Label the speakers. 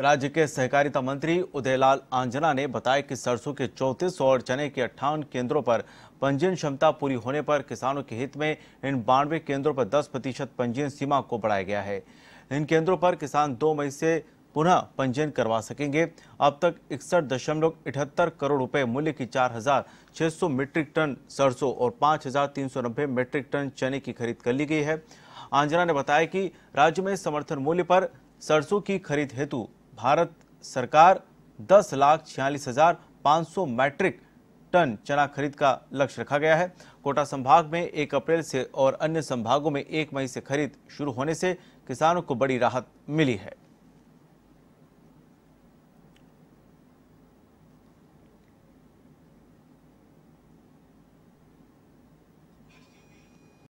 Speaker 1: राज्य के सहकारिता मंत्री उदयलाल आंजना ने बताया कि सरसों के 34 और चने के अट्ठावन केंद्रों पर पंजीयन क्षमता पूरी होने पर किसानों के हित में इन बानवे केंद्रों पर 10 प्रतिशत पंजीयन सीमा को बढ़ाया गया है इन केंद्रों पर किसान 2 मई से पुनः पंजीयन करवा सकेंगे अब तक इकसठ दशमलव इठहत्तर करोड़ रुपए मूल्य की 4,600 मीट्रिक टन सरसों और 5,390 मीट्रिक टन चने की खरीद कर ली गई है आंजना ने बताया कि राज्य में समर्थन मूल्य पर सरसों की खरीद हेतु भारत सरकार दस लाख छियालीस हजार पाँच सौ मैट्रिक टन चना खरीद का लक्ष्य रखा गया है कोटा संभाग में एक अप्रैल से और अन्य संभागों में एक मई से खरीद शुरू होने से किसानों को बड़ी राहत मिली है